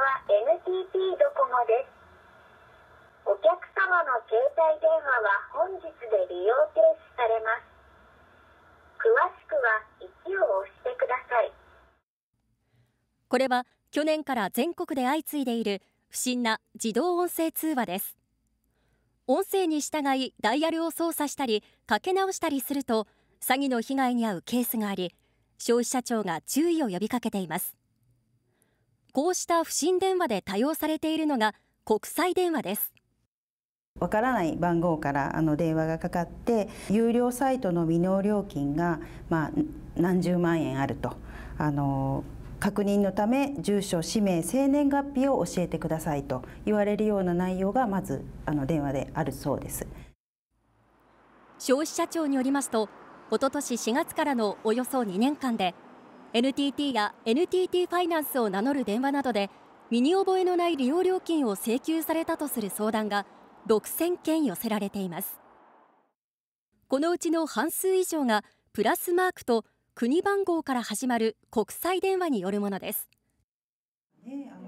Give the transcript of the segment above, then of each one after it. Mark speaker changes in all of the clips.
Speaker 1: は NTT ドコモです。お客様の携帯電話は本日で利用停止されます。詳しくは1を押してください。これは去年から全国で相次いでいる不審な自動音声通話です。音声に従いダイヤルを操作したりかけ直したりすると詐欺の被害に遭うケースがあり消費者庁が注意を呼びかけています。こうした不審電話で多用されているのが国際電話です
Speaker 2: わからない番号からあの電話がかかって有料サイトの未納料金が、まあ、何十万円あるとあの確認のため住所氏名生年月日を教えてくださいと言われるような内容がまずあの電話であるそうです
Speaker 1: 消費者庁によりますとおととし4月からのおよそ2年間で NTT や NTT ファイナンスを名乗る電話などで身に覚えのない利用料金を請求されたとする相談が6000件寄せられていますこのうちの半数以上がプラスマークと国番号から始まる国際電話によるものです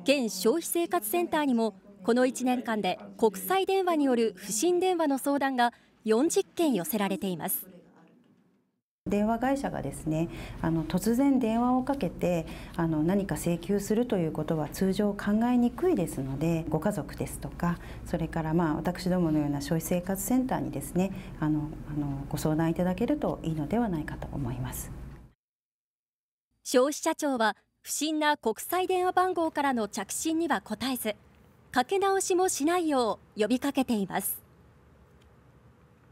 Speaker 1: 県消費生活センターにもこの1年間で国際電話による不審電話の相談が40件寄せられています電
Speaker 2: 話会社がですねあの突然電話をかけてあの何か請求するということは通常考えにくいですのでご家族ですとかそれからまあ私どものような消費生活センターにですねあのあのご相談いただけるといいのではないかと思います
Speaker 1: 消費者庁は不審な国際電話番号からの着信には答えずかけ直しもしないよう呼びかけています。